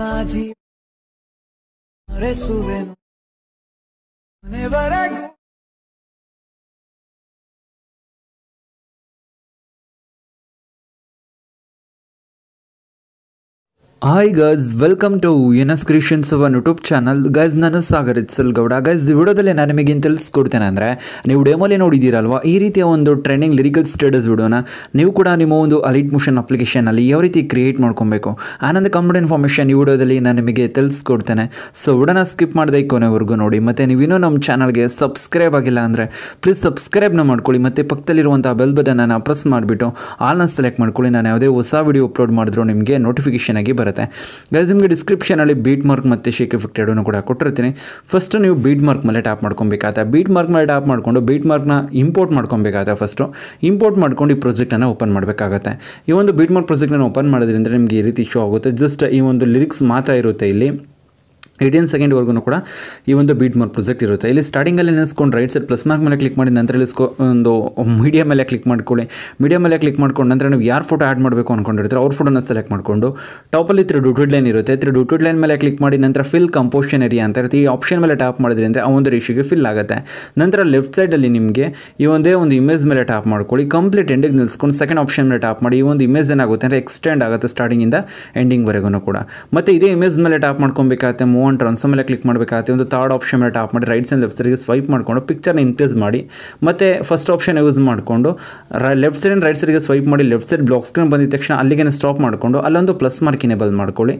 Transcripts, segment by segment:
माझी अरे सुवेनो नेवर ಹಾಯ್ ಗೈಸ್ ವೆಲ್ಕಮ್ ಟು ಯುನಸ್ S one YouTube channel guys ನಾನು ಸಾಗರ್ ಇತ್ಸಲ್ ಗೌಡ ಗೈಸ್ ವಿಡಿಯೋದಲ್ಲಿ ನಾನು ನಿಮಗೆ ಏನು ತಿಳಿಸ್ಕೊಡ್ತೇನೆ ಅಂದರೆ ನೀವು ಡೇಮಲ್ಲಿ ನೋಡಿದ್ದೀರಲ್ವ ಈ ರೀತಿಯ ಒಂದು ಟ್ರೆಂಡಿಂಗ್ ಲಿರಿಕಲ್ ಸ್ಟೇಟಸ್ ವಿಡಿಯೋನ ನೀವು ಕೂಡ ನಿಮ್ಮ ಒಂದು ಅಲಿಟ್ ಮೋಷನ್ ಅಪ್ಲಿಕೇಶನಲ್ಲಿ ಯಾವ ರೀತಿ ಕ್ರಿಯೇಟ್ ಮಾಡ್ಕೊಬೇಕು ಆನಂದ ಕಂಪ್ಲೀಟ್ ಇನ್ಫಾರ್ಮೇಷನ್ ಈ ವಿಡಿಯೋದಲ್ಲಿ ನಾನು ನಿಮಗೆ ತಿಳಿಸ್ಕೊಡ್ತೇನೆ ಸೊ ವಿಡೋನ ಸ್ಕಿಪ್ ಮಾಡಿದೆ ಕೊನೆವರೆಗೂ ನೋಡಿ ಮತ್ತು ನೀವಿನ್ನೂ ನಮ್ಮ ಚಾನಲ್ಗೆ ಸಬ್ಸ್ಕ್ರೈಬ್ ಆಗಿಲ್ಲ ಅಂದರೆ ಪ್ಲೀಸ್ ಸಬ್ಸ್ಕ್ರೈಬ್ನ ಮಾಡ್ಕೊಳ್ಳಿ ಮತ್ತು ಪಕ್ಕದಲ್ಲಿರುವಂಥ ಬೆಲ್ ಬಟನನ್ನು ಪ್ರೆಸ್ ಮಾಡಿಬಿಟ್ಟು ಆಲ್ನ ಸೆಲೆಕ್ಟ್ ಮಾಡ್ಕೊಳ್ಳಿ ನಾನು ಯಾವುದೇ ಹೊಸ ವಿಡಿಯೋ ಅಪ್ಲೋಡ್ ಮಾಡಿದ್ರು ನಿಮಗೆ ನೋಟಿಫಿಕೇಷನ್ ಆಗಿ ಬರುತ್ತೆ ಬರುತ್ತೆ ಗೈಸ್ ನಿಮಗೆ ಡಿಸ್ಕ್ರಿಪ್ಷನಲ್ಲಿ ಬೀಟ್ ಮಾರ್ಕ್ ಮತ್ತು ಶೇಕ್ ಎಫೆಕ್ಟ್ ಎರಡೂ ಕೂಡ ಕೊಟ್ಟಿರ್ತೀನಿ ಫಸ್ಟ್ ನೀವು ಬೀಟ್ ಮಾರ್ಕ್ ಮೇಲೆ ಟ್ಯಾಪ್ ಮಾಡ್ಕೊಬೇಕಾಗುತ್ತೆ ಬೀಟ್ ಮಾರ್ಕ್ ಮೇಲೆ ಟ್ಯಾಪ್ ಮಾಡಿಕೊಂಡು ಬೀಟ್ ಮಾರ್ಕ್ನ ಇಂಪೋರ್ಟ್ ಮಾಡ್ಕೊಬೇಕಾಗುತ್ತೆ ಫಸ್ಟು ಇಂಪೋರ್ಟ್ ಮಾಡ್ಕೊಂಡು ಈ ಪ್ರೊಜೆಕ್ಟನ್ನು ಓಪನ್ ಮಾಡಬೇಕಾಗತ್ತೆ ಈ ಒಂದು ಬೀಟ್ ಮಾರ್ಕ್ ಪ್ರಾಜೆಕ್ಟನ್ನು ಓಪನ್ ಮಾಡೋದ್ರಿಂದ ನಿಮಗೆ ಈ ರೀತಿ ಶೋ ಆಗುತ್ತೆ ಜಸ್ಟ್ ಈ ಒಂದು ಲಿರಿಕ್ಸ್ ಮಾತ್ರ ಇರುತ್ತೆ ಇಲ್ಲಿ ಏಯ್ಟೀನ್ ಸೆಕೆಂಡ್ವರೆಗೂ ಕೂಡ ಈ ಒಂದು ಬೀಟ್ ಮೋರ್ ಪ್ರೊಜೆಕ್ಟ್ ಇರುತ್ತೆ ಇಲ್ಲಿ ಸ್ಟಾರ್ಟಿಂಗಲ್ಲಿ ನೆನೆಸ್ಕೊಂಡು ರೈಟ್ ಸೈಡ್ ಪ್ಲಸ್ ಮಾರ್ಕ್ ಮೇಲೆ ಕ್ಲಿಕ್ ಮಾಡಿ ನಂತರ ಇಲ್ಲಿ ಒಂದು ಮೀಡಿಯಾ ಮೇಲೆ ಕ್ಲಿಕ್ ಮಾಡ್ಕೊಳ್ಳಿ ಮೀಡಿಯಾ ಮೇಲೆ ಕ್ಲಿಕ್ ಮಾಡಿಕೊಂಡು ನಂತರ ನೀವು ಯಾರು ಫೋಟೋ ಆ್ಯಡ್ ಮಾಡಬೇಕು ಅಂದ್ಕೊಂಡಿರ್ತಾರೆ ಅವ್ರ ಫೋಟೋನ ಸೆಲೆಕ್ಟ್ ಮಾಡಿಕೊಂಡು ಟಾಪಲ್ಲಿ ತ್ರೀ ಡುಟೆಡ್ ಲೈನ್ ಇರುತ್ತೆ ತ್ರೀ ಡ್ಯೂಡ್ ಲೈನ್ ಮೇಲೆ ಕ್ಲಿಕ್ ಮಾಡಿ ನಂತರ ಫಿಲ್ ಕಂಪೋಷನ್ ಏರಿಯಾ ಅಂತ ಇರುತ್ತೆ ಈ ಆಪ್ಷನ್ ಮೇಲೆ ಟ್ಯಾಪ್ ಮಾಡಿದ್ರೆ ಅಂದರೆ ಆ ಒಂದು ರೇಷಿಗೆ ಫಿಲ್ ಆಗುತ್ತೆ ನಂತರ ಲೆಫ್ಟ್ ಸೈಡಲ್ಲಿ ನಿಮಗೆ ಈ ಒಂದೇ ಒಂದು ಇಮೇಜ್ ಮೇಲೆ ಟ್ಯಾಪ್ ಮಾಡ್ಕೊಳ್ಳಿ ಕಂಪ್ಲೀಟ್ ಎಂಡಿಗೆ ನಿಲ್ಸ್ಕೊಂಡು ಸೆಕೆಂಡ್ ಆಪ್ಷನ್ ಮೇಲೆ ಟ್ಯಾಪ್ ಮಾಡಿ ಈ ಒಂದು ಇಮೇಜ್ ಏನಾಗುತ್ತೆ ಅಂದರೆ ಎಕ್ಸ್ಟೆಂಡ್ ಆಗುತ್ತೆ ಸ್ಟಾರ್ಟಿಂಗಿಂದ ಎಂಡಿಂಗ್ವರೆಗೂ ಕೂಡ ಮತ್ತು ಇದೇ ಇಮೇಜ್ ಮೇಲೆ ಟ್ಯಾಪ್ ಮಾಡ್ಕೊಬೇಕಾಗುತ್ತೆ ಮೂವ್ ಒಂದು ಟ್ರಾನ್ಸ್ಫರ್ ಮೇಲೆ ಕ್ಲಿಕ್ ಮಾಡಬೇಕಾಗುತ್ತೆ ಒಂದು ಥರ್ಡ್ ಆಪ್ಷನ್ ಮೇಲೆ ಟ್ಯಾಪ್ ಮಾಡಿ ರೈಟ್ ಸೈಡ್ ಲೆಫ್ಟ್ ಸೈಡ್ಗೆ ಸ್ವೈಪ್ ಮಾಡಿಕೊಂಡು ಪಿಕ್ಚರ್ನ ಇನ್ಕ್ರೀಸ್ ಮಾಡಿ ಮತ್ತೆ ಫಸ್ಟ್ ಆಪ್ಷನ್ ಯೂಸ್ ಮಾಡಿಕೊಂಡು ಲೆಫ್ಟ್ ಸೈಡ್ ರೈಟ್ ಸೈಡ್ಗೆ ಸ್ವೈಪ್ ಮಾಡಿ ಲೆಫ್ಟ್ ಸೈಡ್ ಬ್ಲಾಕ್ ಸ್ಕ್ರೀನ್ ಬಂದಿದ ತಕ್ಷಣ ಅಲ್ಲಿಗೆ ಸ್ಟಾಪ್ ಮಾಡಿಕೊಂಡು ಅಲ್ಲೊಂದು ಪ್ಲಸ್ ಮಾರ್ಕ್ ಇನೇಬಲ್ ಮಾಡ್ಕೊಳ್ಳಿ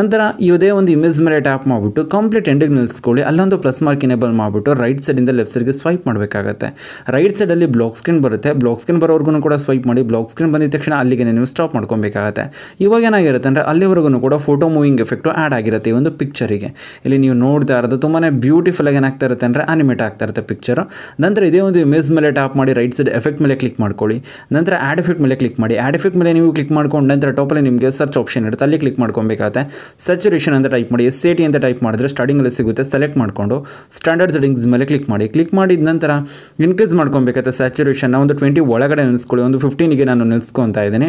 ನಂತರ ಇದೇ ಒಂದು ಇಮೇಜ್ ಮೇಲೆ ಟ್ಯಾಪ್ ಮಾಡಿಬಿಟ್ಟು ಕಂಪ್ಲೀಟ್ ಎಂಡಿಗೆ ನಿಲ್ಲಿಸ್ಕೊಳ್ಳಿ ಅಲ್ಲೊಂದು ಪ್ಲಸ್ ಮಾರ್ಕ್ ಇನೇಬಲ್ ಮಾಡಿಬಿಟ್ಟು ರೈಟ್ ಸೈಡಿಂದ ಲೆಫ್ಟ್ ಸೈಡ್ಗೆ ಸ್ವೈಪ್ ಮಾಡಬೇಕಾಗುತ್ತೆ ರೈಟ್ ಸೈಡಲ್ಲಿ ಬ್ಲಾಕ್ ಸ್ಕ್ರೀನ್ ಬರುತ್ತೆ ಬ್ಲಾಕ್ ಸ್ಕ್ರೀನ್ ಬರೋವರೆಗೂ ಕೂಡ ಸ್ವೈಪ್ ಮಾಡಿ ಬ್ಲಾಕ್ ಸ್ಕ್ರೀನ್ ಬಂದಿದ ತಕ್ಷಣ ಅಲ್ಲಿಗೆ ನೀವು ಸ್ಟಾಪ್ ಮಾಡ್ಕೊಬೇಕಾಗತ್ತೆ ಇವಾಗ ಏನಾಗಿರುತ್ತೆ ಅಂದರೆ ಅಲ್ಲಿವರೆಗೂ ಕೂಡ ಫೋಟೋ ಮೂವಿಂಗ್ ಎಫೆಕ್ಟು ಆ್ಯಡ್ ಆಗಿರುತ್ತೆ ಈ ಒಂದು ಪಿಕ್ಚರಿಗೆ ಇಲ್ಲಿ ನೀವು ನೋಡ್ತಾ ಇರೋದು ತುಂಬಾ ಬ್ಯೂಟಿಫುಲ್ಲಾಗಿ ಏನಾಗ್ತಾ ಇರುತ್ತೆ ಅಂದರೆ ಅನಿಮೇಟ್ ಆಗ್ತಾ ಇರುತ್ತೆ ಪಿಕ್ಚರ್ ನಂತರ ಇದೇ ಒಂದು ಇಮೇಜ್ ಮೇಲೆ ಟಾಪ್ ಮಾಡಿ ರೈಟ್ ಸೈಡ್ ಎಫೆಕ್ಟ್ ಮೇಲೆ ಕ್ಲಿಕ್ ಮಾಡ್ಕೊಳ್ಳಿ ನಂತರ ಆ್ಯಡ್ ಎಫೆಕ್ಟ್ ಮೇಲೆ ಕ್ಲಿಕ್ ಮಾಡಿ ಆ್ಯಡ್ ಎಫೆಕ್ಟ್ ಮೇಲೆ ನೀವು ಕ್ಲಿಕ್ ಮಾಡ್ಕೊಂಡು ನಂತರ ಟೋಪಲ್ಲಿ ನಿಮಗೆ ಸರ್ಚ್ ಆಪ್ಷನ್ ಇರುತ್ತೆ ಅಲ್ಲಿ ಕ್ಲಿಕ್ ಮಾಡ್ಕೊಬೇಕಾಗುತ್ತೆ ಸ್ಯಾಚುರೇಷನ್ ಅಂತ ಟೈಪ್ ಮಾಡಿ ಎಸ್ ಎ ಟಿ ಅಂತ ಟೈಪ್ ಮಾಡಿದ್ರೆ ಸ್ಟಾರ್ಟಿಂಗಲ್ಲಿ ಸಿಗುತ್ತೆ ಸೆಲೆಕ್ಟ್ ಮಾಡಿಕೊಂಡು ಸ್ಟ್ಯಾಂಡರ್ಡ್ ಸೆಟಿಂಗ್ಸ್ ಮೇಲೆ ಕ್ಲಿಕ್ ಮಾಡಿ ಕ್ಲಿಕ್ ಮಾಡಿದ ನಂತರ ಇನ್ಕ್ರೀಸ್ ಮಾಡ್ಕೊಬೇಕಾಗುತ್ತೆ ಸ್ಯಾಚುರೇಷನ್ ಒಂದು ಟ್ವೆಂಟಿ ಒಳಗಡೆ ನೆನೆಸ್ಕೊಳ್ಳಿ ಒಂದು ಫಿಫ್ಟೀನಿಗೆ ನಾನು ನಿಲ್ಸ್ಕೊತಾ ಇದ್ದೀನಿ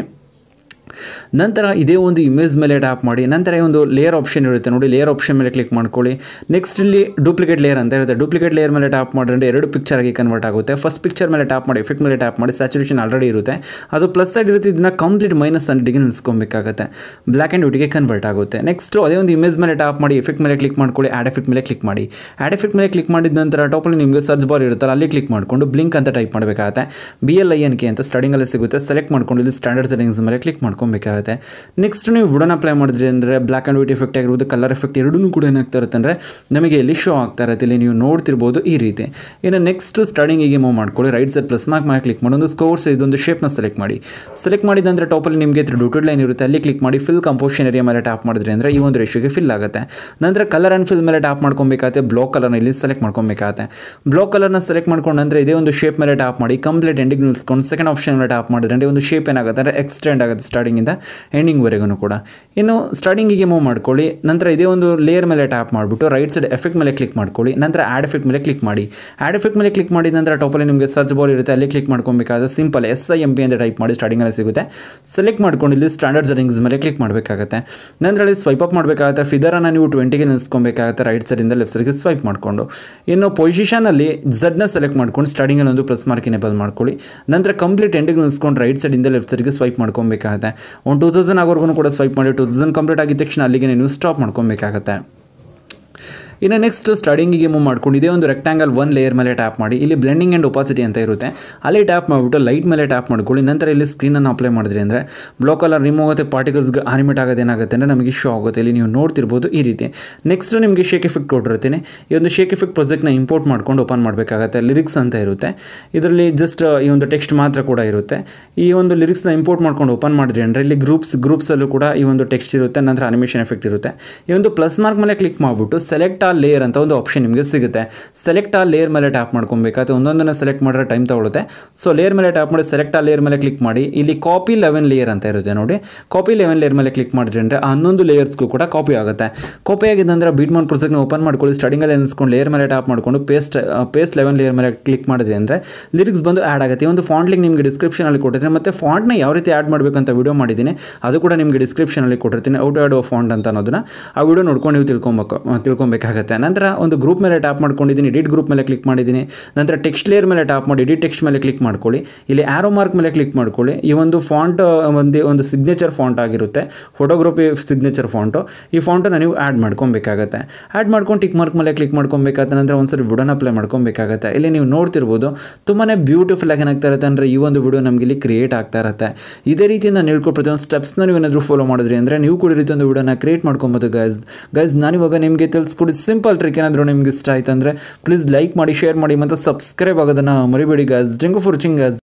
ನಂತರ ಇದೇ ಒಂದು ಇಮೇಜ್ ಮೇಲೆ ಟ್ಯಾಪ್ ಮಾಡಿ ನಂತರ ಒಂದು ಲೇಯರ್ ಆಪ್ಷನ್ ಇರುತ್ತೆ ನೋಡಿ ಲೇಯರ್ ಆಪ್ಷನ್ ಮೇಲೆ ಕ್ಲಿಕ್ ಮಾಡ್ಕೊಳ್ಳಿ ನೆಕ್ಸ್ಟ್ ಇಲ್ಲಿ ಡೂಪ್ಲಿಕೇಟ್ ಲೇಯರ್ ಅಂತ ಇರುತ್ತೆ ಡೂಪ್ಲಿಕೇಟ್ ಲೇಯರ್ ಮೇಲೆ ಟ್ಯಾಪ್ ಮಾಡಿದ್ರೆ ಎರಡು ಪಿಕ್ಚರ್ ಆಗಿ ಕನ್ವರ್ಟ್ ಆಗುತ್ತೆ ಫಸ್ಟ್ ಪಿಕ್ಚರ್ ಮೇಲೆ ಟ್ಯಾಪ್ ಮಾಡಿ ಎಫೆಕ್ಟ್ ಮೇಲೆ ಟ್ಯಾಪ್ ಮಾಡಿ ಸ್ಯಾಚುರೇಷನ್ ಆಲ್ರೆಡಿ ಇರುತ್ತೆ ಅದು ಪ್ಲಸ್ ಆಗಿರುತ್ತೆ ಇರುತ್ತೆ ಇದನ್ನ ಕಂಪ್ಲೀಟ್ ಮೈನಸ್ ಡಿಗ್ರಿ ನಿಲ್ಸ್ಕೊಬೇಕಾಗುತ್ತೆ ಬ್ಲಾಕ್ ಆ್ಯಂಡ್ ವೈಟ್ಗೆ ಕನ್ವರ್ಟ್ ಆಗುತ್ತೆ ನೆಕ್ಸ್ಟ್ ಅದೇ ಒಂದು ಇಮೇಜ್ ಮೇಲೆ ಟ್ಯಾಪ್ ಮಾಡಿ ಎಫೆಕ್ಟ್ ಮೇಲೆ ಕ್ಲಿಕ್ ಮಾಡ್ಕೊಳ್ಳಿ ಆ್ಯಡ್ ಎಫೆಕ್ಟ್ ಮೇಲೆ ಕ್ಲಿಕ್ ಮಾಡಿ ಆ್ಯಡ್ ಎಫೆಕ್ಟ್ ಮೇಲೆ ಕ್ಲಿಕ್ ಮಾಡಿದ ನಂತರ ಟಾಪಲ್ಲಿ ನಿಮಗೆ ಸರ್ಚ್ ಬಾರ್ ಇರುತ್ತಲ್ಲ ಅಲ್ಲಿ ಕ್ಲಿಕ್ ಮಾಡಿಕೊಂಡು ಬ್ಲಿಂಕ್ ಅಂತ ಟೈಪ್ ಮಾಡಬೇಕಾಗುತ್ತೆ B L I N K ಅಂತ ಸ್ಟಾರ್ಟಿಂಗಲ್ಲಿ ಸಿಗುತ್ತೆ ಸೆಲೆಕ್ಟ್ ಮಾಡ್ಕೊಂಡು ಇಲ್ಲಿ ಸ್ಟ್ಯಾಂಡರ್ಡ್ ಸೆಟ್ಟಿಂಗ್ಸ್ ಮೇಲೆ ಕ್ಲಿಕ್ ಮಾಡಿ ಮಾಡ್ಕೊಬೇಕಾಗುತ್ತೆ ನೆಕ್ಸ್ಟ್ ನೀವು ವುಡನ್ ಅಪ್ಲೈ ಮಾಡಿದ್ರಿ ಅಂದರೆ ಬ್ಲಾಕ್ ಆ್ಯಂಡ್ ವೈಟ್ ಎಫೆಕ್ಟ್ ಆಗಿರ್ಬೋದು ಕಲರ್ ಎಫೆಕ್ಟ್ ಎರಡೂ ಕೂಡ ಏನಾಗ್ತಾ ಇರುತ್ತೆ ಅಂದರೆ ನಮಗೆ ಇಲ್ಲಿ ಶೋ ಆಗ್ತಾ ಇರುತ್ತೆ ಇಲ್ಲಿ ನೀವು ನೋಡ್ತಿರ್ಬೋದು ಈ ರೀತಿ ಇನ್ನು ನೆಕ್ಸ್ಟ್ ಸ್ಟಾರ್ಟಿಂಗಿಗೆ ಮೂವ್ ಮಾಡ್ಕೊಳ್ಳಿ ರೈಟ್ ಸೈಡ್ ಪ್ಲಸ್ ಮಾರ್ಕ್ ಮಾಡಿ ಕ್ಲಿಕ್ ಮಾಡಿ ಒಂದು ಸ್ಕೋರ್ಸ್ ಇದೊಂದು ಶೇಪ್ನ ಸೆಲೆಕ್ಟ್ ಮಾಡಿ ಸೆಲೆಕ್ಟ್ ಮಾಡಿದಂದರೆ ಟಾಪಲ್ಲಿ ನಿಮಗೆ ಡೂಟೆಡ್ ಲೈನ್ ಇರುತ್ತೆ ಅಲ್ಲಿ ಕ್ಲಿಕ್ ಮಾಡಿ ಫಿಲ್ ಕಂಪೋಷನ್ ಏರಿಯಾ ಮೇಲೆ ಟ್ಯಾಪ್ ಮಾಡಿದ್ರೆ ಅಂದರೆ ಈ ಒಂದು ರೇಷಿಯೋಗೆ ಫಿಲ್ ಆಗುತ್ತೆ ನಂತರ ಕಲರ್ ಆ್ಯಂಡ್ ಫಿಲ್ ಮೇಲೆ ಟ್ಯಾಪ್ ಮಾಡ್ಕೊಬೇಕಾಗುತ್ತೆ ಬ್ಲಾಕ್ ಕಲರ್ನ ಇಲ್ಲಿ ಸೆಲೆಕ್ಟ್ ಮಾಡ್ಕೊಬೇಕಾಗುತ್ತೆ ಬ್ಲಾಕ್ ಕಲರ್ನ ಸೆಲೆಕ್ಟ್ ಮಾಡ್ಕೊಂಡು ನಂತರ ಇದೇ ಒಂದು ಶೇಪ್ ಮೇಲೆ ಟ್ಯಾಪ್ ಮಾಡಿ ಕಂಪ್ಲೀಟ್ ಎಂಡಿಗೆ ನಿಲ್ಸ್ಕೊಂಡು ಸೆಕೆಂಡ್ ಆಪ್ಷನ್ ಮೇಲೆ ಟ್ಯಾಪ್ ಮಾಡಿದ್ರೆ ಒಂದು ಶೇಪ್ ಏನಾಗುತ್ತೆ ಅಂದರೆ ಎಕ್ಸ್ಟೆಂಡ್ ಆಗುತ್ತೆ ಸ್ಟಾರ್ಟ್ ಸ್ಟಾರ್ಟಿಂಗಿಂದ ಎಂಡಿಂಗ್ವರೆಗೂ ಕೂಡ ಇನ್ನು ಸ್ಟಾರ್ಟಿಂಗಿಗೆ ಮೂವ್ ಮಾಡ್ಕೊಳ್ಳಿ ನಂತರ ಇದೇ ಒಂದು ಲೇಯರ್ ಮೇಲೆ ಟ್ಯಾಪ್ ಮಾಡಿಬಿಟ್ಟು ರೈಟ್ ಸೈಡ್ ಎಫೆಕ್ಟ್ ಮೇಲೆ ಕ್ಲಿಕ್ ಮಾಡ್ಕೊಳ್ಳಿ ನಂತರ ಆ್ಯಡ್ ಎಫೆಕ್ಟ್ ಮೇಲೆ ಕ್ಲಿಕ್ ಮಾಡಿ ಆ್ಯಡ್ ಎಫೆಕ್ಟ್ ಮೇಲೆ ಕ್ಲಿಕ್ ಮಾಡಿದ ನಂತರ ಟೋಪಲ್ಲಿ ನಿಮಗೆ ಸರ್ಚ್ ಬೋರ್ ಇರುತ್ತೆ ಅಲ್ಲಿ ಕ್ಲಿಕ್ ಮಾಡ್ಕೊಬೇಕಾದ್ರೆ simple S I M P ಅಂತ ಟೈಪ್ ಮಾಡಿ ಸ್ಟಾರ್ಟಿಂಗಲ್ಲಿ ಸಿಗುತ್ತೆ ಸೆಲೆಕ್ಟ್ ಮಾಡ್ಕೊಂಡು ಇಲ್ಲಿ ಸ್ಟ್ಯಾಂಡರ್ಡ್ ಸೆಟ್ಟಿಂಗ್ಸ್ ಮೇಲೆ ಕ್ಲಿಕ್ ಮಾಡಬೇಕಾಗುತ್ತೆ ನಂತರ ಅಲ್ಲಿ ಸ್ವೈಪ್ ಅಪ್ ಮಾಡಬೇಕಾಗುತ್ತೆ ಫಿದರನ್ನು ನೀವು ಟ್ವೆಂಟಿಗೆ ನಿಲ್ಸ್ಕೊಬೇಕಾಗುತ್ತೆ ರೈಟ್ ಸೈಡಿಂದ ಲೆಫ್ಟ್ ಸೈಡ್ಗೆ ಸ್ವೈಪ್ ಮಾಡಿಕೊಂಡು ಇನ್ನು ಪೊಸಿಷನಲ್ಲಿ ಝಡ್ನ ಸೆಲೆಕ್ಟ್ ಮಾಡ್ಕೊಂಡು ಸ್ಟಾರ್ಟಿಂಗಲ್ಲಿ ಒಂದು ಪ್ಲಸ್ ಮಾರ್ಕ್ ಎನೇಬಲ್ ಮಾಡ್ಕೊಳ್ಳಿ ನಂತರ ಕಂಪ್ಲೀಟ್ ಎಂಡಿಗೆ ನೆನೆಸ್ಕೊಂಡು ರೈಟ್ ಸೈಡಿಂದ ಲೆಫ್ಟ್ ಸೈಡ್ಗೆ ಸ್ವೈಪ್ ಮಾಡ್ಕೊಬೇಕಾಗುತ್ತೆ ಒಂದು ಟೂ ತೌಸಂಡ್ ಆಗೋರ್ಗೂ ಕೂಡ ಸ್ವೈಪ್ ಮಾಡಿ ಟೂ ತೌಸಂಡ್ ಕಂಪ್ಲೀಟ್ ಆಗಿದ ತಕ್ಷಣ ಅಲ್ಲಿಗೆ ನೀವು ಸ್ಟಾಪ್ ಮಾಡ್ಕೊಬೇಕಾಗತ್ತೆ ಇನ್ನು ನೆಕ್ಸ್ಟ್ ಸ್ಟಡಿಂಗಿಗೆ ಮೂವ್ ಮಾಡ್ಕೊಂಡು ಇದೇ ಒಂದು ರೆಕ್ಟಾಂಗಲ್ ಒನ್ ಲೇಯರ್ ಮೇಲೆ ಟ್ಯಾಪ್ ಮಾಡಿ ಇಲ್ಲಿ ಬ್ಲೆಂಡಿಂಗ್ ಆ್ಯಂಡ್ ಒಪಾಸಿಟಿ ಅಂತ ಇರುತ್ತೆ ಅಲ್ಲಿ ಟ್ಯಾಪ್ ಮಾಡಿಬಿಟ್ಟು ಲೈಟ್ ಮೇಲೆ ಟ್ಯಾಪ್ ಮಾಡ್ಕೊಳ್ಳಿ ನಂತರ ಇಲ್ಲಿ ಸ್ಕ್ರೀನನ್ನು ಅಪ್ಲೈ ಮಾಡಿದ್ರಿ ಅಂದರೆ ಬ್ಲೋ ಕಲರ್ ರಿಮೂವ್ ಆಗುತ್ತೆ ಪಾರ್ಟಿಕಲ್ಸ್ ಅನಿಮೇಟ್ ಆಗೋದು ಏನಾಗುತ್ತೆ ಅಂದರೆ ನಮಗೆ ಶೋ ಆಗುತ್ತೆ ಇಲ್ಲಿ ನೀವು ನೋಡ್ತಿರ್ಬೋದು ಈ ರೀತಿ ನೆಕ್ಸ್ಟ್ ನಿಮಗೆ ಶೇಕ್ ಎಫೆಕ್ಟ್ ಕೊಟ್ಟಿರ್ತೀನಿ ಈ ಒಂದು ಶೇಕ್ ಎಫೆಕ್ಟ್ ಪ್ರೊಜೆಕ್ಟ್ನ ಇಂಪೋರ್ಟ್ ಮಾಡ್ಕೊಂಡು ಓಪನ್ ಮಾಡಬೇಕಾಗತ್ತೆ ಲಿರಿಕ್ಸ್ ಅಂತ ಇರುತ್ತೆ ಇದರಲ್ಲಿ ಜಸ್ಟ್ ಈ ಒಂದು ಟೆಕ್ಸ್ಟ್ ಮಾತ್ರ ಕೂಡ ಇರುತ್ತೆ ಈ ಒಂದು ಲಿರಿಕ್ಸ್ನ ಇಂಪೋರ್ಟ್ ಮಾಡ್ಕೊಂಡು ಓಪನ್ ಮಾಡಿದ್ರಿ ಅಂದರೆ ಇಲ್ಲಿ ಗ್ರೂಪ್ಸ್ ಗ್ರೂಪ್ಸಲ್ಲೂ ಕೂಡ ಈ ಒಂದು ಟೆಕ್ಸ್ಟ್ ಇರುತ್ತೆ ನಂತರ ಅನಿಮೇಷನ್ ಎಫೆಕ್ಟ್ ಇರುತ್ತೆ ಈ ಒಂದು ಪ್ಲಸ್ ಮಾರ್ಕ್ ಮೇಲೆ ಕ್ಲಿಕ್ ಮಾಡಿಬಿಟ್ಟು ಸೆಲೆಕ್ಟ್ ಆಗಿ ಲೇಯರ್ ಅಂತ ಒಂದು ಆಪ್ಷನ್ ನಿಮಗೆ ಸಿಗುತ್ತೆ ಸೆಲೆಕ್ಟ್ ಆ ಲೇಯರ್ ಮೇಲೆ ಟ್ಯಾಪ್ ಮಾಡ್ಕೊಂಡ್ಬೇಕಾದ್ರೆ ಒಂದೊಂದನ್ನು ಸೆಲೆಕ್ಟ್ ಮಾಡಿದ್ರೆ ಟೈಮ್ ತಗೊಳುತ್ತೆ ಸೊ ಲೇಯರ್ ಮೇಲೆ ಟ್ಯಾಪ್ ಮಾಡಿ ಸೆಲೆಕ್ಟ್ ಆ ಲೇಯರ್ ಮೇಲೆ ಕ್ಲಿಕ್ ಮಾಡಿ ಇಲ್ಲಿ ಕಾಪಿ ಲೆವೆನ್ ಲೇಯರ್ ಅಂತ ಇರುತ್ತೆ ನೋಡಿ ಕಾಪಿ ಲೆವೆನ್ ಲೇಯರ್ ಮೇಲೆ ಕ್ಲಿಕ್ ಮಾಡಿದ್ರೆ ಅಂದ್ರೆ ಆ ಹನ್ನೊಂದು ಲೇಯರ್ಸ್ಗೂ ಕೂಡ ಕಾಪಿ ಆಗುತ್ತೆ ಕಾಪಿ ಆಗಿದೆ ಅಂದರೆ ಬೀಟ್ ಮೌನ್ ಪ್ರೊಸೆಕ್ಟ್ನ ಓಪನ್ ಮಾಡ್ಕೊಳ್ಳಿ ಸ್ಟಾರ್ಟಿಂಗಲ್ಲಿ ಎನ್ಸ್ಕೊಂಡು ಲೇಯರ್ ಮೇಲೆ ಟ್ಯಾಪ್ ಮಾಡಿಕೊಂಡು ಪೇಸ್ಟ್ ಪೇಸ್ಟ್ ಲೆವೆನ್ ಲೇಯರ್ ಮೇಲೆ ಕ್ಲಿಕ್ ಮಾಡಿದ್ರೆ ಅಂದರೆ ಲಿರಿಕ್ಸ್ ಬಂದು ಆ್ಯಡ್ ಆಗುತ್ತೆ ಒಂದು ಒಂದು ಫಾಂಟ್ಲಿಂಗ್ ನಿಮಗೆ ಡಿಸ್ಕ್ರಿಪ್ಷನಲ್ಲಿ ಕೊಟ್ಟಿರ್ತೀನಿ ಮತ್ತು ಫಾಂಟ್ನ ಯಾವ ರೀತಿ ಆ್ಯಡ್ ಮಾಡಬೇಕಂತ ವಿಡಿಯೋ ಮಾಡಿದ್ದೀನಿ ಅದು ಕೂಡ ನಿಮಗೆ ಡಿಸ್ಕ್ರಿಪ್ಷನಲ್ಲಿ ಕೊಟ್ಟಿರ್ತೀನಿ ಔಟ್ ಆಡೋ ಫಾಂಟ್ ಅಂತ ಅನ್ನೋದನ್ನ ಆ ವಿಡಿಯೋ ನೋಡ್ಕೊಂಡು ನೀವು ತಿಳ್ಕೊಬೇಕು ತಿಳ್ಕೊಬೇಕಾಗುತ್ತೆ ಆಗುತ್ತೆ ನಂತರ ಒಂದು ಗ್ರೂಪ್ ಮೇಲೆ ಟ್ಯಾಪ್ ಮಾಡ್ಕೊಂಡಿದ್ದೀನಿ ಎಡಿಟ್ ಗ್ರೂಪ್ ಮೇಲೆ ಕ್ಲಿಕ್ ಮಾಡಿದ್ದೀನಿ ನಂತರ ಟೆಕ್ಸ್ಟ್ ಲೇಯರ್ ಮೇಲೆ ಟ್ಯಾಪ್ ಮಾಡಿ ಎಡಿಟ್ ಟೆಕ್ಸ್ಟ್ ಮೇಲೆ ಕ್ಲಿಕ್ ಮಾಡ್ಕೊಳ್ಳಿ ಇಲ್ಲಿ ಆರೋ ಮಾರ್ಕ್ ಮೇಲೆ ಕ್ಲಿಕ್ ಮಾಡ್ಕೊಳ್ಳಿ ಈ ಒಂದು ಫಾಂಟ್ ಒಂದು ಒಂದು ಸಿಗ್ನೇಚರ್ ಫಾಂಟ್ ಆಗಿರುತ್ತೆ ಫೋಟೋಗ್ರಫಿ ಸಿಗ್ನೇಚರ್ ಫಾಂಟು ಈ ಫಾಂಟನ್ನು ನೀವು ಆ್ಯಡ್ ಮಾಡ್ಕೊಬೇಕಾಗತ್ತೆ ಆ್ಯಡ್ ಮಾಡ್ಕೊಂಡು ಟಿಕ್ ಮಾರ್ಕ್ ಮೇಲೆ ಕ್ಲಿಕ್ ಮಾಡ್ಕೊಬೇಕಾದ ನಂತರ ಒಂದ್ಸರಿ ವಿಡೋನ ಅಪ್ಲೈ ಮಾಡ್ಕೊಬೇಕಾಗತ್ತೆ ಇಲ್ಲಿ ನೀವು ನೋಡ್ತಿರ್ಬೋದು ತುಂಬಾ ಬ್ಯೂಟಿಫುಲ್ ಆಗಿ ಏನಾಗ್ತಾ ಇರುತ್ತೆ ಅಂದರೆ ಈ ಒಂದು ವಿಡಿಯೋ ನಮಗೆ ಇಲ್ಲಿ ಕ್ರಿಯೇಟ್ ಆಗ್ತಾ ಇರುತ್ತೆ ಇದೇ ರೀತಿ ನಾನು ಹೇಳ್ಕೊಂಡು ಪ್ರತಿಯೊಂದು ಸ್ಟೆಪ್ಸ್ನ ನೀವು ಏನಾದರೂ ಫಾಲೋ ಮಾಡಿದ್ರಿ ಅಂದರೆ ನೀವು ಕೂಡ ರೀತಿ ಒಂದು ವಿಡಿಯೋನ ಕ್ರಿಯೇಟ್ ಮಾಡ್ಕೊಬೋದು ಗೈಸ್ ಗೈಸ್ ನಾನಿವಾಗ ನಿಮಗೆ ತಿಳಿಸ್ಕೊಡಿ ಸಿಂಪಲ್ ಟ್ರಿಕ್ ಏನಾದರೂ ನಿಮ್ಗೆ ಇಷ್ಟ ಆಯ್ತು ಅಂದರೆ ಪ್ಲೀಸ್ ಲೈಕ್ ಮಾಡಿ ಶೇರ್ ಮಾಡಿ ಮತ್ತು ಸಬ್ಸ್ಕ್ರೈಬ್ ಆಗೋದನ್ನು ಮರಿಬೇಡಿ ಗಾಸ್ ಡೆಂಗು ಫಾರ್ ಚಿಂಗ್